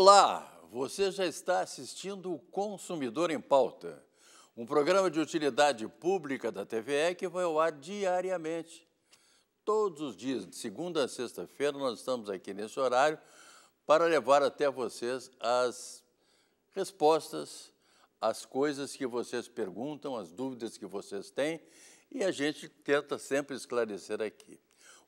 Olá, você já está assistindo o Consumidor em Pauta, um programa de utilidade pública da TVE que vai ao ar diariamente. Todos os dias, de segunda a sexta-feira, nós estamos aqui nesse horário para levar até vocês as respostas, as coisas que vocês perguntam, as dúvidas que vocês têm e a gente tenta sempre esclarecer aqui.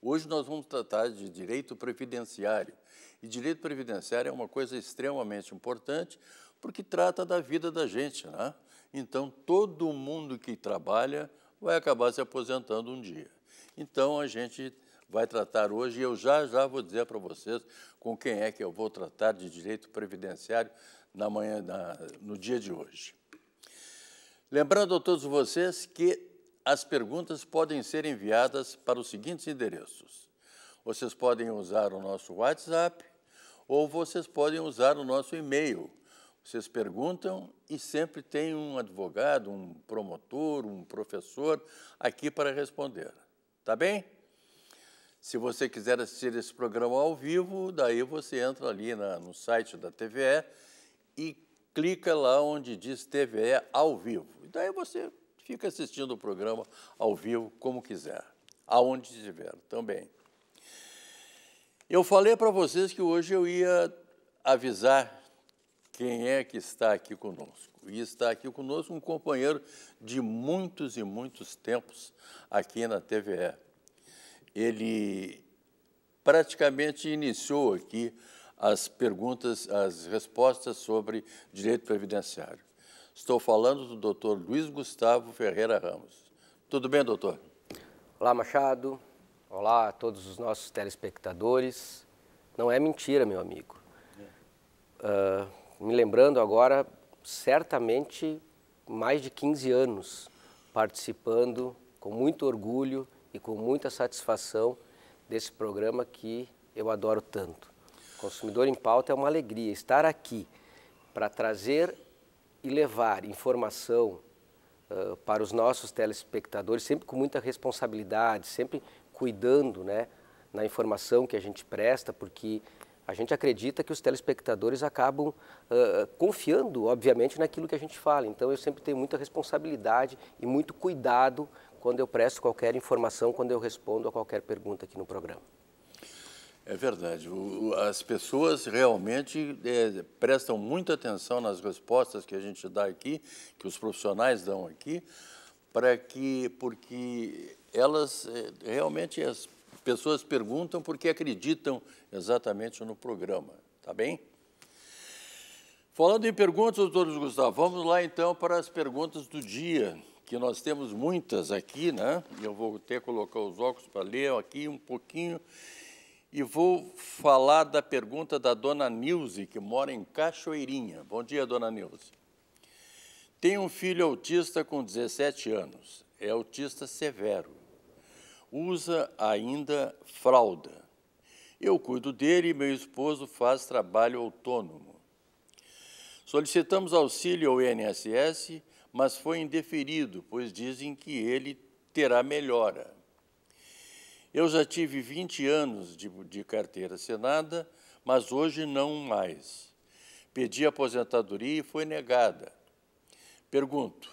Hoje nós vamos tratar de direito previdenciário e direito previdenciário é uma coisa extremamente importante, porque trata da vida da gente, né? Então, todo mundo que trabalha vai acabar se aposentando um dia. Então, a gente vai tratar hoje, e eu já já vou dizer para vocês com quem é que eu vou tratar de direito previdenciário na manhã, na, no dia de hoje. Lembrando a todos vocês que as perguntas podem ser enviadas para os seguintes endereços. Vocês podem usar o nosso WhatsApp, ou vocês podem usar o nosso e-mail. Vocês perguntam e sempre tem um advogado, um promotor, um professor aqui para responder. Tá bem? Se você quiser assistir esse programa ao vivo, daí você entra ali na, no site da TVE e clica lá onde diz TVE ao vivo. Daí você fica assistindo o programa ao vivo como quiser, aonde estiver também. Eu falei para vocês que hoje eu ia avisar quem é que está aqui conosco. E está aqui conosco um companheiro de muitos e muitos tempos aqui na TVE. Ele praticamente iniciou aqui as perguntas, as respostas sobre direito previdenciário. Estou falando do doutor Luiz Gustavo Ferreira Ramos. Tudo bem, doutor? Olá, Machado. Olá a todos os nossos telespectadores. Não é mentira, meu amigo. Uh, me lembrando agora, certamente mais de 15 anos participando com muito orgulho e com muita satisfação desse programa que eu adoro tanto. Consumidor em Pauta é uma alegria estar aqui para trazer e levar informação uh, para os nossos telespectadores, sempre com muita responsabilidade, sempre cuidando né, na informação que a gente presta, porque a gente acredita que os telespectadores acabam uh, confiando, obviamente, naquilo que a gente fala. Então eu sempre tenho muita responsabilidade e muito cuidado quando eu presto qualquer informação, quando eu respondo a qualquer pergunta aqui no programa. É verdade. As pessoas realmente é, prestam muita atenção nas respostas que a gente dá aqui, que os profissionais dão aqui, para que porque elas eh, realmente as pessoas perguntam porque acreditam exatamente no programa, tá bem? Falando em perguntas, doutores Gustavo, vamos lá então para as perguntas do dia, que nós temos muitas aqui, né? Eu vou até colocar os óculos para ler aqui um pouquinho. E vou falar da pergunta da dona Nilze, que mora em Cachoeirinha. Bom dia, dona Nilze. Tenho um filho autista com 17 anos. É autista severo usa ainda fralda. Eu cuido dele e meu esposo faz trabalho autônomo. Solicitamos auxílio ao INSS, mas foi indeferido, pois dizem que ele terá melhora. Eu já tive 20 anos de, de carteira assinada, mas hoje não mais. Pedi aposentadoria e foi negada. Pergunto: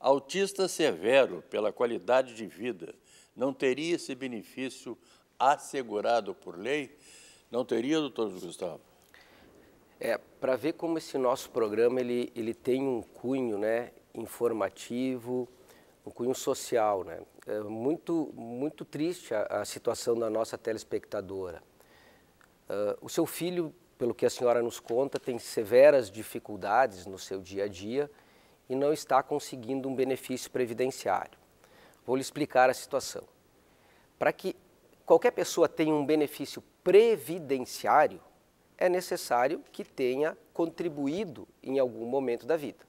autista severo pela qualidade de vida não teria esse benefício assegurado por lei? Não teria, doutor Gustavo? É, para ver como esse nosso programa ele, ele tem um cunho né, informativo, um cunho social. Né? É muito, muito triste a, a situação da nossa telespectadora. Uh, o seu filho, pelo que a senhora nos conta, tem severas dificuldades no seu dia a dia e não está conseguindo um benefício previdenciário. Vou lhe explicar a situação. Para que qualquer pessoa tenha um benefício previdenciário, é necessário que tenha contribuído em algum momento da vida.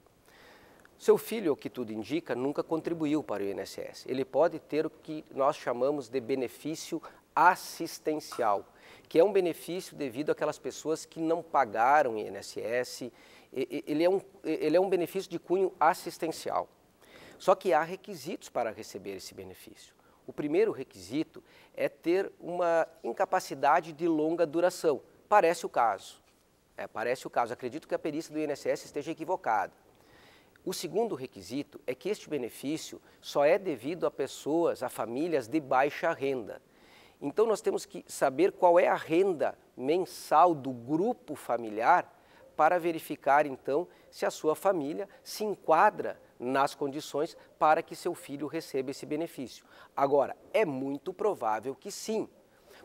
Seu filho, o que tudo indica, nunca contribuiu para o INSS. Ele pode ter o que nós chamamos de benefício assistencial, que é um benefício devido àquelas pessoas que não pagaram INSS. Ele é um, ele é um benefício de cunho assistencial. Só que há requisitos para receber esse benefício. O primeiro requisito é ter uma incapacidade de longa duração. Parece o caso. É, parece o caso. Acredito que a perícia do INSS esteja equivocada. O segundo requisito é que este benefício só é devido a pessoas, a famílias de baixa renda. Então, nós temos que saber qual é a renda mensal do grupo familiar para verificar, então, se a sua família se enquadra nas condições para que seu filho receba esse benefício. Agora, é muito provável que sim,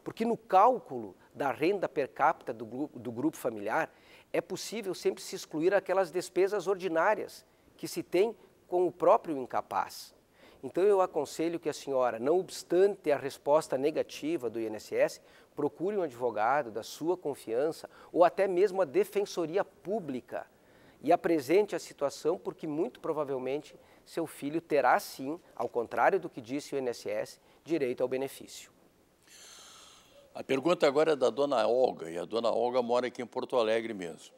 porque no cálculo da renda per capita do grupo, do grupo familiar, é possível sempre se excluir aquelas despesas ordinárias que se tem com o próprio incapaz. Então eu aconselho que a senhora, não obstante a resposta negativa do INSS, procure um advogado da sua confiança ou até mesmo a defensoria pública e apresente a situação, porque muito provavelmente seu filho terá sim, ao contrário do que disse o INSS, direito ao benefício. A pergunta agora é da dona Olga, e a dona Olga mora aqui em Porto Alegre mesmo.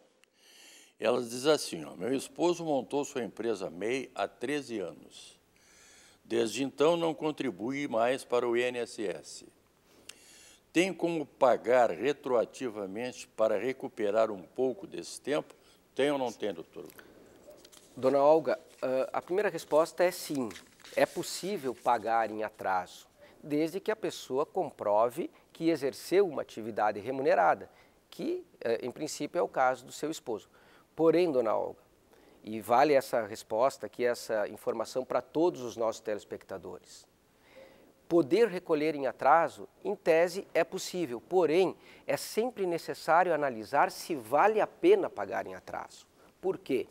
Ela diz assim: ó, Meu esposo montou sua empresa MEI há 13 anos. Desde então não contribui mais para o INSS. Tem como pagar retroativamente para recuperar um pouco desse tempo tem ou não tem, doutor? Dona Olga, ah, a primeira resposta é sim. É possível pagar em atraso, desde que a pessoa comprove que exerceu uma atividade remunerada, que, ah, em princípio, é o caso do seu esposo. Porém, dona Olga, e vale essa resposta, que essa informação para todos os nossos telespectadores. Poder recolher em atraso, em tese, é possível, porém, é sempre necessário analisar se vale a pena pagar em atraso. Por quê?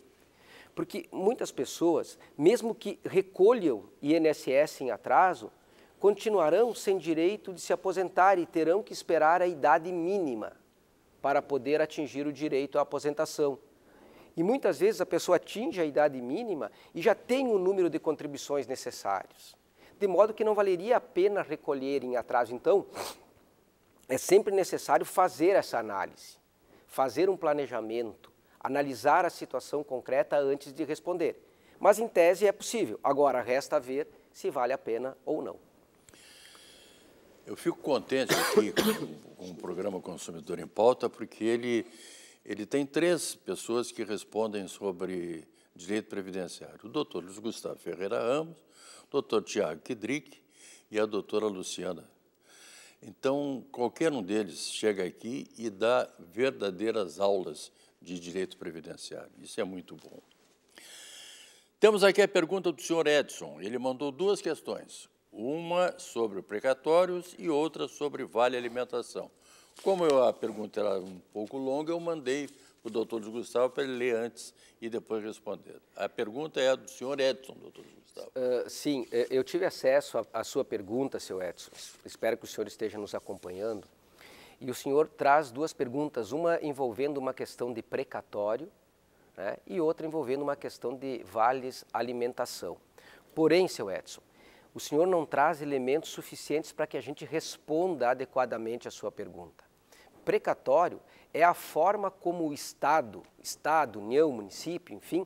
Porque muitas pessoas, mesmo que recolham INSS em atraso, continuarão sem direito de se aposentar e terão que esperar a idade mínima para poder atingir o direito à aposentação. E muitas vezes a pessoa atinge a idade mínima e já tem o número de contribuições necessários de modo que não valeria a pena recolher em atraso. Então, é sempre necessário fazer essa análise, fazer um planejamento, analisar a situação concreta antes de responder. Mas, em tese, é possível. Agora, resta ver se vale a pena ou não. Eu fico contente aqui com, o programa Consumidor em Pauta, porque ele, ele tem três pessoas que respondem sobre direito previdenciário. O doutor Luiz Gustavo Ferreira Ramos, doutor Tiago Kidrick e a doutora Luciana. Então, qualquer um deles chega aqui e dá verdadeiras aulas de direito previdenciário. Isso é muito bom. Temos aqui a pergunta do senhor Edson. Ele mandou duas questões, uma sobre precatórios e outra sobre vale alimentação. Como a pergunta era um pouco longa, eu mandei o doutor Luiz Gustavo para ele ler antes e depois responder. A pergunta é a do senhor Edson, doutor Luiz Gustavo. Uh, sim, é, eu tive acesso à sua pergunta, seu Edson. Espero que o senhor esteja nos acompanhando. E o senhor traz duas perguntas, uma envolvendo uma questão de precatório né, e outra envolvendo uma questão de vales alimentação. Porém, seu Edson, o senhor não traz elementos suficientes para que a gente responda adequadamente à sua pergunta precatório é a forma como o Estado, Estado, União, município, enfim,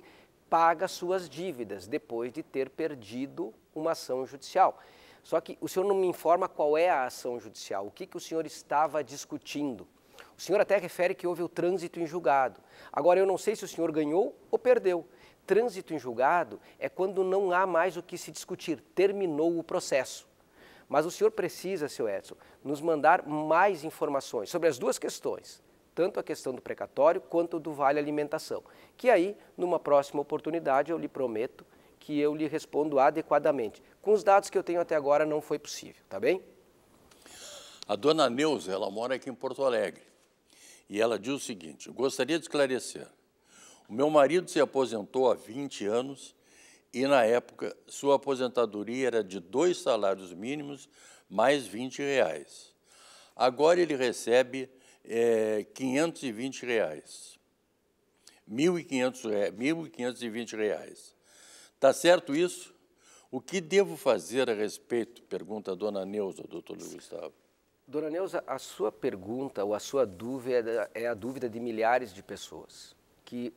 paga suas dívidas depois de ter perdido uma ação judicial. Só que o senhor não me informa qual é a ação judicial, o que, que o senhor estava discutindo. O senhor até refere que houve o trânsito em julgado. Agora, eu não sei se o senhor ganhou ou perdeu. Trânsito em julgado é quando não há mais o que se discutir, terminou o processo. Mas o senhor precisa, seu Edson, nos mandar mais informações sobre as duas questões, tanto a questão do precatório quanto do vale alimentação, que aí, numa próxima oportunidade, eu lhe prometo que eu lhe respondo adequadamente. Com os dados que eu tenho até agora, não foi possível, tá bem? A dona Neuza, ela mora aqui em Porto Alegre, e ela diz o seguinte, gostaria de esclarecer, o meu marido se aposentou há 20 anos e, na época, sua aposentadoria era de dois salários mínimos mais 20 reais. Agora ele recebe é, 520 reais. 1.520 reais. Está certo isso? O que devo fazer a respeito? Pergunta a dona Neuza, doutor Luiz Gustavo. Dona Neuza, a sua pergunta ou a sua dúvida é, é a dúvida de milhares de pessoas que,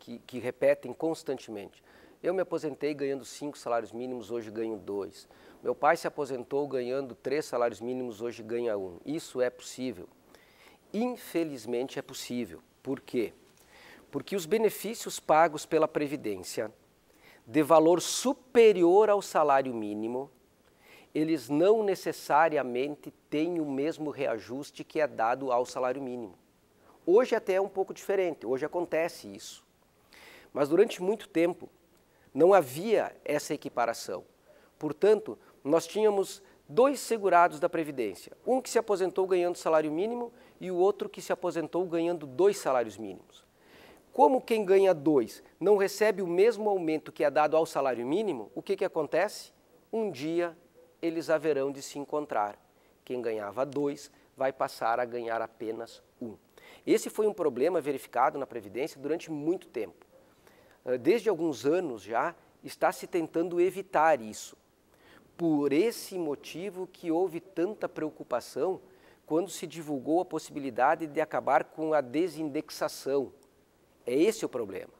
que, que repetem constantemente. Eu me aposentei ganhando cinco salários mínimos, hoje ganho dois. Meu pai se aposentou ganhando três salários mínimos, hoje ganha um. Isso é possível. Infelizmente é possível. Por quê? Porque os benefícios pagos pela Previdência, de valor superior ao salário mínimo, eles não necessariamente têm o mesmo reajuste que é dado ao salário mínimo. Hoje até é um pouco diferente, hoje acontece isso. Mas durante muito tempo, não havia essa equiparação. Portanto, nós tínhamos dois segurados da Previdência, um que se aposentou ganhando salário mínimo e o outro que se aposentou ganhando dois salários mínimos. Como quem ganha dois não recebe o mesmo aumento que é dado ao salário mínimo, o que, que acontece? Um dia eles haverão de se encontrar. Quem ganhava dois vai passar a ganhar apenas um. Esse foi um problema verificado na Previdência durante muito tempo. Ah, desde alguns anos já, está se tentando evitar isso. Por esse motivo que houve tanta preocupação quando se divulgou a possibilidade de acabar com a desindexação. É esse o problema.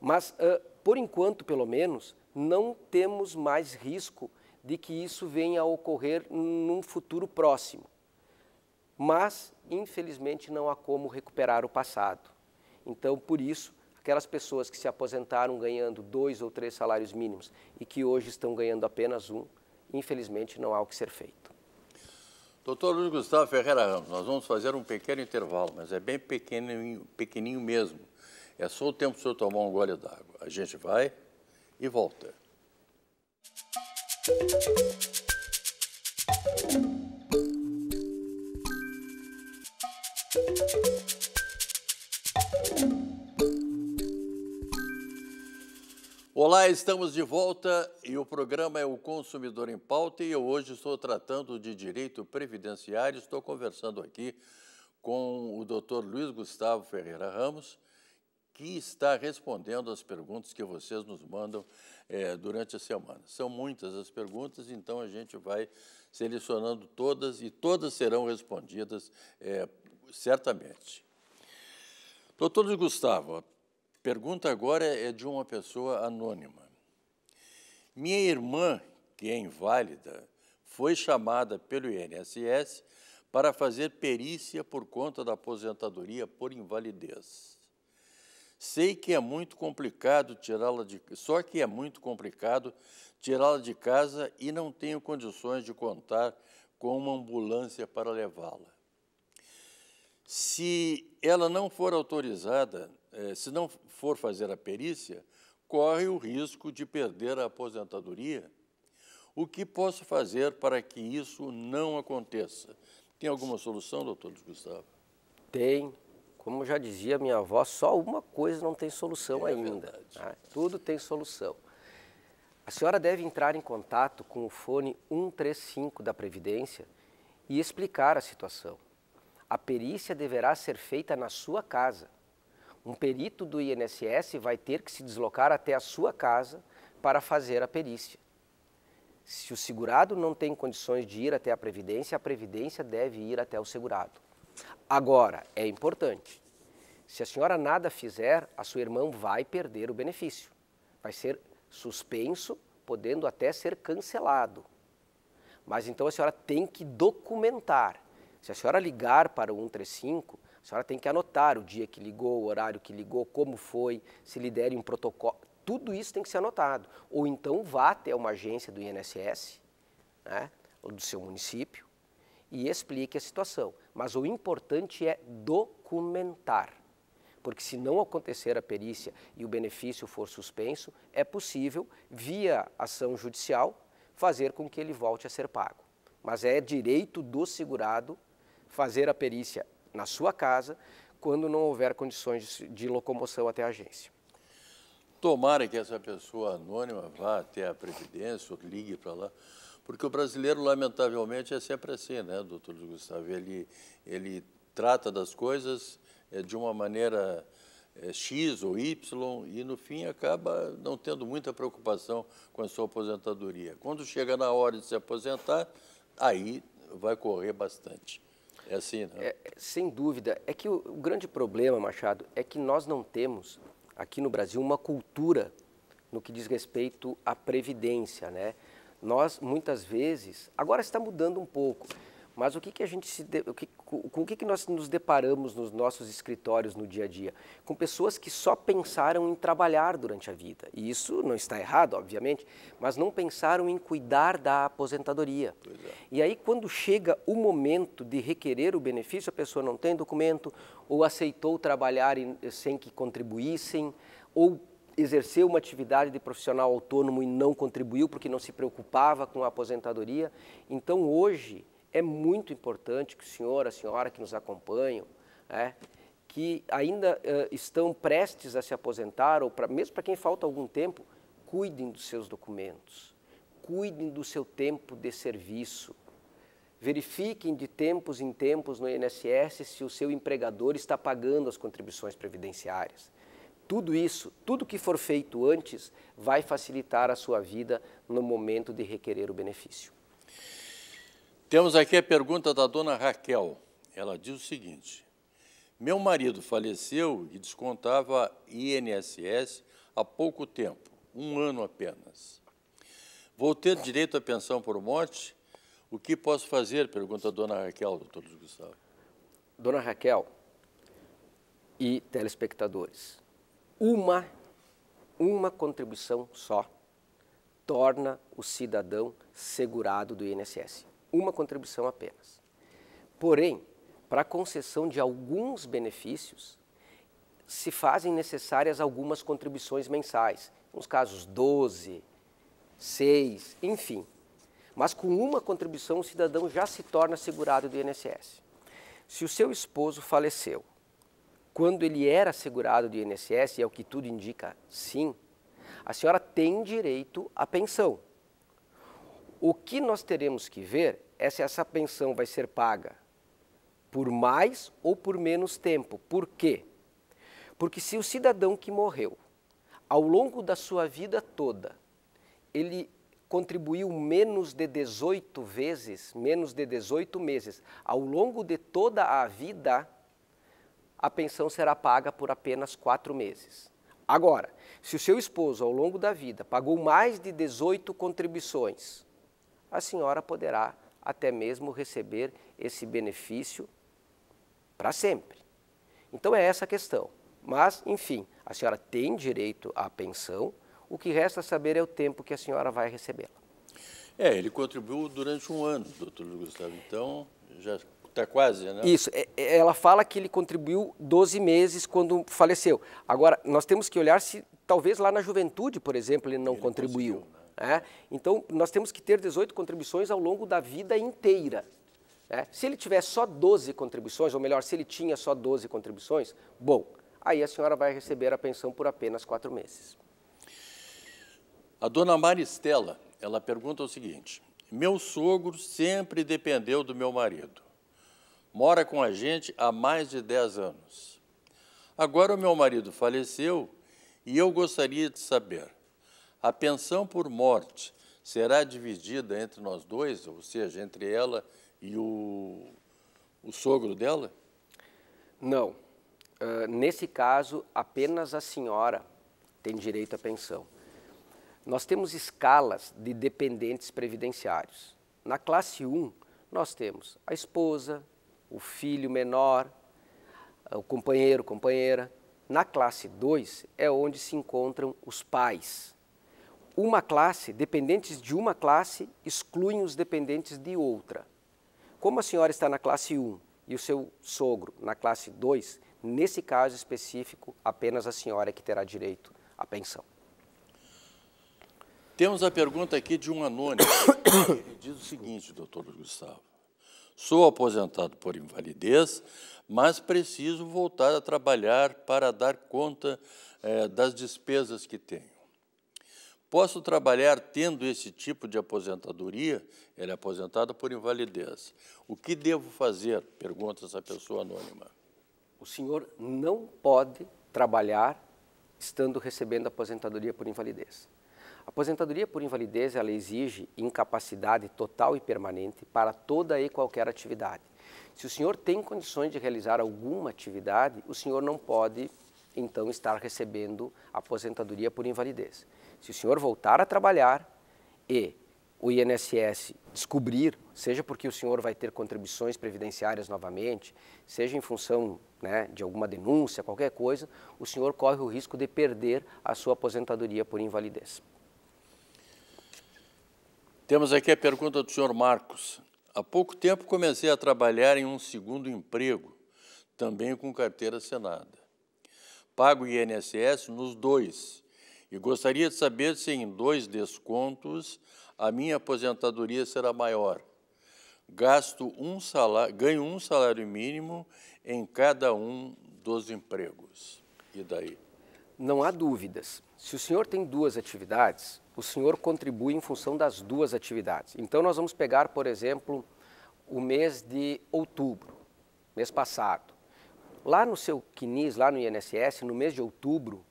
Mas, uh, por enquanto, pelo menos, não temos mais risco de que isso venha a ocorrer num futuro próximo. Mas, infelizmente, não há como recuperar o passado. Então, por isso, aquelas pessoas que se aposentaram ganhando dois ou três salários mínimos e que hoje estão ganhando apenas um, infelizmente não há o que ser feito. Doutor Luiz Gustavo Ferreira Ramos, nós vamos fazer um pequeno intervalo, mas é bem pequenininho, pequenininho mesmo. É só o tempo do senhor tomar um gole d'água. A gente vai e volta. Música Olá, estamos de volta e o programa é o Consumidor em Pauta e eu hoje estou tratando de direito previdenciário. Estou conversando aqui com o Dr. Luiz Gustavo Ferreira Ramos, que está respondendo as perguntas que vocês nos mandam é, durante a semana. São muitas as perguntas, então a gente vai selecionando todas e todas serão respondidas é, certamente. Doutor Luiz Gustavo, pergunta agora é de uma pessoa anônima. Minha irmã, que é inválida, foi chamada pelo INSS para fazer perícia por conta da aposentadoria por invalidez. Sei que é muito complicado tirá-la de só que é muito complicado tirá-la de casa e não tenho condições de contar com uma ambulância para levá-la. Se ela não for autorizada, é, se não for fazer a perícia, corre o risco de perder a aposentadoria. O que posso fazer para que isso não aconteça? Tem alguma solução, doutor Gustavo? Tem. Como já dizia minha avó, só uma coisa não tem solução é ainda. Né? Tudo tem solução. A senhora deve entrar em contato com o fone 135 da Previdência e explicar a situação. A perícia deverá ser feita na sua casa um perito do INSS vai ter que se deslocar até a sua casa para fazer a perícia. Se o segurado não tem condições de ir até a Previdência, a Previdência deve ir até o segurado. Agora, é importante, se a senhora nada fizer, a sua irmã vai perder o benefício. Vai ser suspenso, podendo até ser cancelado. Mas então a senhora tem que documentar. Se a senhora ligar para o 135, a senhora tem que anotar o dia que ligou, o horário que ligou, como foi, se lidere um protocolo. Tudo isso tem que ser anotado. Ou então vá até uma agência do INSS, né, ou do seu município, e explique a situação. Mas o importante é documentar. Porque se não acontecer a perícia e o benefício for suspenso, é possível, via ação judicial, fazer com que ele volte a ser pago. Mas é direito do segurado fazer a perícia na sua casa, quando não houver condições de locomoção até a agência. Tomara que essa pessoa anônima vá até a Previdência ou ligue para lá, porque o brasileiro, lamentavelmente, é sempre assim, né, doutor Gustavo? Ele, ele trata das coisas eh, de uma maneira eh, X ou Y e, no fim, acaba não tendo muita preocupação com a sua aposentadoria. Quando chega na hora de se aposentar, aí vai correr bastante. É assim, né? É, é, sem dúvida. É que o, o grande problema, Machado, é que nós não temos aqui no Brasil uma cultura no que diz respeito à previdência, né? Nós muitas vezes, agora está mudando um pouco, mas o que, que a gente se de... o que, com o que, que nós nos deparamos nos nossos escritórios no dia a dia? Com pessoas que só pensaram em trabalhar durante a vida. E isso não está errado, obviamente, mas não pensaram em cuidar da aposentadoria. É. E aí, quando chega o momento de requerer o benefício, a pessoa não tem documento, ou aceitou trabalhar sem que contribuíssem, ou exerceu uma atividade de profissional autônomo e não contribuiu porque não se preocupava com a aposentadoria. Então, hoje, é muito importante que o senhor, a senhora que nos acompanham, é, que ainda uh, estão prestes a se aposentar, ou pra, mesmo para quem falta algum tempo, cuidem dos seus documentos, cuidem do seu tempo de serviço. Verifiquem de tempos em tempos no INSS se o seu empregador está pagando as contribuições previdenciárias. Tudo isso, tudo que for feito antes, vai facilitar a sua vida no momento de requerer o benefício. Temos aqui a pergunta da dona Raquel. Ela diz o seguinte: Meu marido faleceu e descontava INSS há pouco tempo, um ano apenas. Vou ter direito à pensão por morte? O que posso fazer? Pergunta a dona Raquel, doutor Gustavo. Dona Raquel e telespectadores, uma, uma contribuição só torna o cidadão segurado do INSS uma contribuição apenas. Porém, para a concessão de alguns benefícios, se fazem necessárias algumas contribuições mensais, nos casos 12, 6, enfim. Mas com uma contribuição o cidadão já se torna segurado do INSS. Se o seu esposo faleceu quando ele era segurado do INSS, e é o que tudo indica sim, a senhora tem direito à pensão. O que nós teremos que ver é se essa pensão vai ser paga por mais ou por menos tempo. Por quê? Porque se o cidadão que morreu, ao longo da sua vida toda, ele contribuiu menos de 18 vezes, menos de 18 meses, ao longo de toda a vida, a pensão será paga por apenas 4 meses. Agora, se o seu esposo, ao longo da vida, pagou mais de 18 contribuições, a senhora poderá até mesmo receber esse benefício para sempre. Então é essa a questão. Mas, enfim, a senhora tem direito à pensão, o que resta saber é o tempo que a senhora vai recebê-la. É, ele contribuiu durante um ano, doutor Gustavo, então já está quase, né? Isso, é, é, ela fala que ele contribuiu 12 meses quando faleceu. Agora, nós temos que olhar se talvez lá na juventude, por exemplo, ele não ele contribuiu. Né? É? Então, nós temos que ter 18 contribuições ao longo da vida inteira. É? Se ele tiver só 12 contribuições, ou melhor, se ele tinha só 12 contribuições, bom, aí a senhora vai receber a pensão por apenas quatro meses. A dona Maristela, ela pergunta o seguinte, meu sogro sempre dependeu do meu marido. Mora com a gente há mais de 10 anos. Agora o meu marido faleceu e eu gostaria de saber a pensão por morte será dividida entre nós dois, ou seja, entre ela e o, o sogro dela? Não. Uh, nesse caso, apenas a senhora tem direito à pensão. Nós temos escalas de dependentes previdenciários. Na classe 1, nós temos a esposa, o filho menor, ah, o companheiro, companheira. Na classe 2 é onde se encontram os pais uma classe, dependentes de uma classe excluem os dependentes de outra. Como a senhora está na classe 1 e o seu sogro na classe 2, nesse caso específico, apenas a senhora é que terá direito à pensão. Temos a pergunta aqui de um anônimo. Ele diz o seguinte, doutor Gustavo. Sou aposentado por invalidez, mas preciso voltar a trabalhar para dar conta eh, das despesas que tenho. Posso trabalhar tendo esse tipo de aposentadoria? Ela é aposentada por invalidez. O que devo fazer? Pergunta essa pessoa anônima. O senhor não pode trabalhar estando recebendo aposentadoria por invalidez. A aposentadoria por invalidez ela exige incapacidade total e permanente para toda e qualquer atividade. Se o senhor tem condições de realizar alguma atividade, o senhor não pode então estar recebendo aposentadoria por invalidez. Se o senhor voltar a trabalhar e o INSS descobrir, seja porque o senhor vai ter contribuições previdenciárias novamente, seja em função né, de alguma denúncia, qualquer coisa, o senhor corre o risco de perder a sua aposentadoria por invalidez. Temos aqui a pergunta do senhor Marcos. Há pouco tempo comecei a trabalhar em um segundo emprego, também com carteira assinada pago o INSS nos dois. E gostaria de saber se em dois descontos a minha aposentadoria será maior. Gasto um salário, ganho um salário mínimo em cada um dos empregos. E daí? Não há dúvidas. Se o senhor tem duas atividades, o senhor contribui em função das duas atividades. Então nós vamos pegar, por exemplo, o mês de outubro, mês passado. Lá no seu CNIS, lá no INSS, no mês de outubro,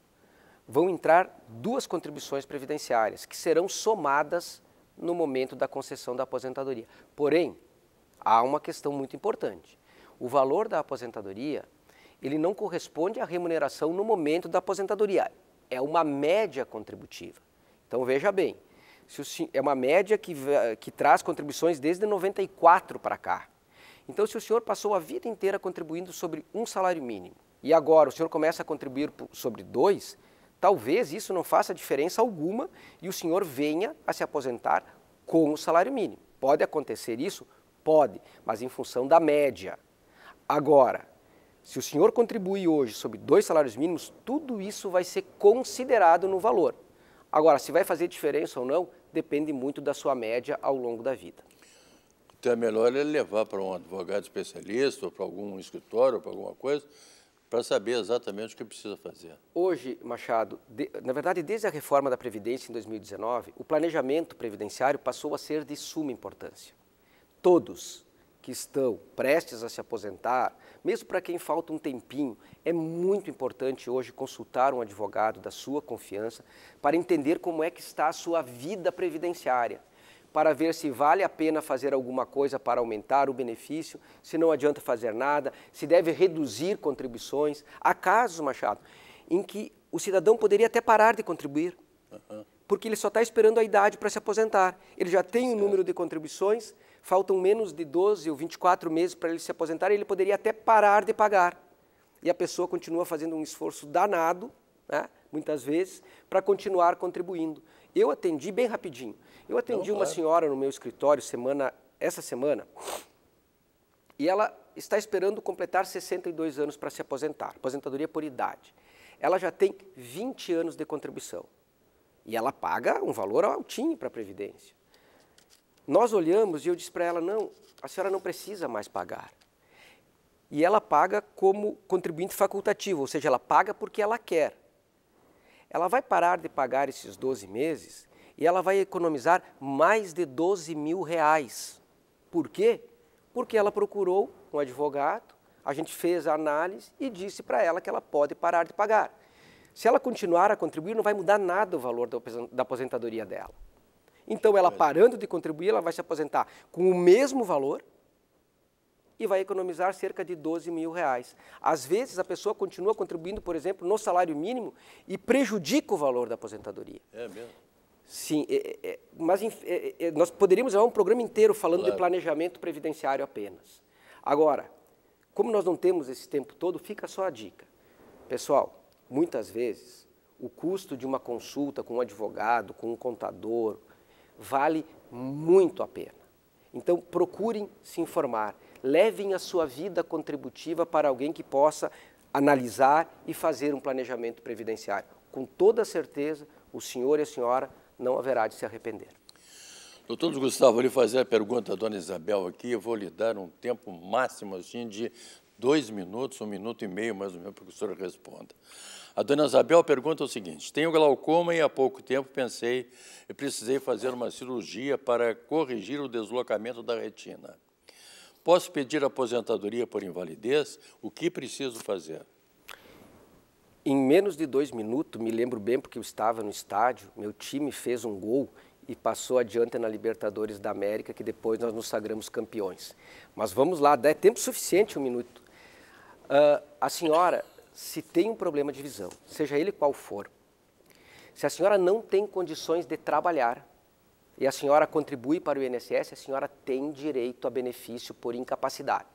vão entrar duas contribuições previdenciárias que serão somadas no momento da concessão da aposentadoria. Porém, há uma questão muito importante. O valor da aposentadoria, ele não corresponde à remuneração no momento da aposentadoria. É uma média contributiva. Então veja bem, é uma média que, eh, que traz contribuições desde 94 para cá. Então, se o senhor passou a vida inteira contribuindo sobre um salário mínimo e agora o senhor começa a contribuir sobre dois, talvez isso não faça diferença alguma e o senhor venha a se aposentar com o salário mínimo. Pode acontecer isso? Pode, mas em função da média. Agora, se o senhor contribui hoje sobre dois salários mínimos, tudo isso vai ser considerado no valor. Agora, se vai fazer diferença ou não, depende muito da sua média ao longo da vida. Então é melhor ele levar para um advogado especialista, ou para algum escritório, ou para alguma coisa, para saber exatamente o que precisa fazer. Hoje, Machado, de, na verdade, desde a reforma da Previdência em 2019, o planejamento previdenciário passou a ser de suma importância. Todos que estão prestes a se aposentar, mesmo para quem falta um tempinho, é muito importante hoje consultar um advogado da sua confiança para entender como é que está a sua vida previdenciária para ver se vale a pena fazer alguma coisa para aumentar o benefício, se não adianta fazer nada, se deve reduzir contribuições. Há casos, Machado, em que o cidadão poderia até parar de contribuir, uhum. porque ele só está esperando a idade para se aposentar. Ele já tem o um número de contribuições, faltam menos de 12 ou 24 meses para ele se aposentar, e ele poderia até parar de pagar. E a pessoa continua fazendo um esforço danado, né, muitas vezes, para continuar contribuindo. Eu atendi bem rapidinho. Eu atendi uma claro. senhora no meu escritório semana, essa semana, e ela está esperando completar 62 anos para se aposentar, aposentadoria por idade. Ela já tem 20 anos de contribuição e ela paga um valor altinho para a Previdência. Nós olhamos e eu disse para ela: não, a senhora não precisa mais pagar. E ela paga como contribuinte facultativo, ou seja, ela paga porque ela quer ela vai parar de pagar esses 12 meses e ela vai economizar mais de 12 mil reais. Por quê? Porque ela procurou um advogado, a gente fez a análise e disse para ela que ela pode parar de pagar. Se ela continuar a contribuir, não vai mudar nada o valor da aposentadoria dela. Então, ela parando de contribuir, ela vai se aposentar com o mesmo valor, e vai economizar cerca de 12 mil reais. Às vezes a pessoa continua contribuindo, por exemplo, no salário mínimo e prejudica o valor da aposentadoria. É mesmo? Sim, é, é, é mas é, é, é, nós poderíamos levar um programa inteiro falando claro. de planejamento previdenciário apenas. Agora, como nós não temos esse tempo todo, fica só a dica. Pessoal, muitas vezes o custo de uma consulta com um advogado, com um contador, vale muito a pena. Então, procurem se informar, levem a sua vida contributiva para alguém que possa analisar e fazer um planejamento previdenciário. Com toda certeza, o senhor e a senhora não haverá de se arrepender. Doutor Gustavo, vou lhe fazer a pergunta à dona Isabel aqui. Eu vou lhe dar um tempo máximo assim de dois minutos, um minuto e meio mais ou menos, para que o senhor responda. A dona Isabel pergunta o seguinte: Tenho glaucoma e há pouco tempo pensei e precisei fazer uma cirurgia para corrigir o deslocamento da retina. Posso pedir aposentadoria por invalidez? O que preciso fazer? Em menos de dois minutos, me lembro bem porque eu estava no estádio, meu time fez um gol e passou adiante na Libertadores da América, que depois nós nos sagramos campeões. Mas vamos lá, dá é tempo suficiente um minuto. Uh, a senhora se tem um problema de visão, seja ele qual for, se a senhora não tem condições de trabalhar e a senhora contribui para o INSS, a senhora tem direito a benefício por incapacidade.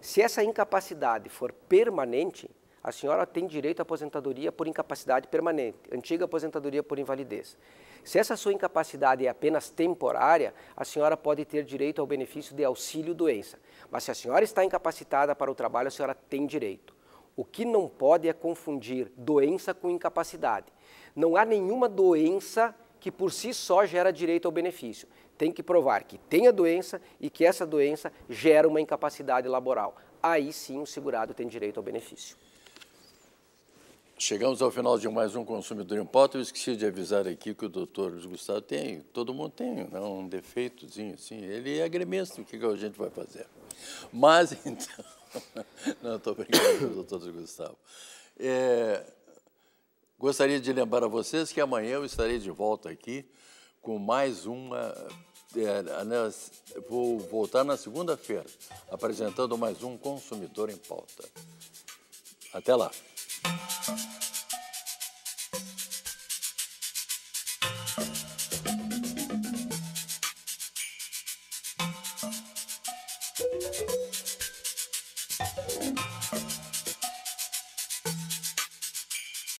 Se essa incapacidade for permanente, a senhora tem direito à aposentadoria por incapacidade permanente, antiga aposentadoria por invalidez. Se essa sua incapacidade é apenas temporária, a senhora pode ter direito ao benefício de auxílio doença. Mas se a senhora está incapacitada para o trabalho, a senhora tem direito. O que não pode é confundir doença com incapacidade. Não há nenhuma doença que por si só gera direito ao benefício. Tem que provar que tem a doença e que essa doença gera uma incapacidade laboral. Aí sim o segurado tem direito ao benefício. Chegamos ao final de mais um Consumidor em Pauta. Eu esqueci de avisar aqui que o doutor Luiz Gustavo tem, todo mundo tem não, né, um defeitozinho assim. Ele é gremista, o que a gente vai fazer? Mas então. Não, estou brincando, doutor Gustavo. É, gostaria de lembrar a vocês que amanhã eu estarei de volta aqui com mais uma. É, vou voltar na segunda-feira, apresentando mais um Consumidor em Pauta. Até lá!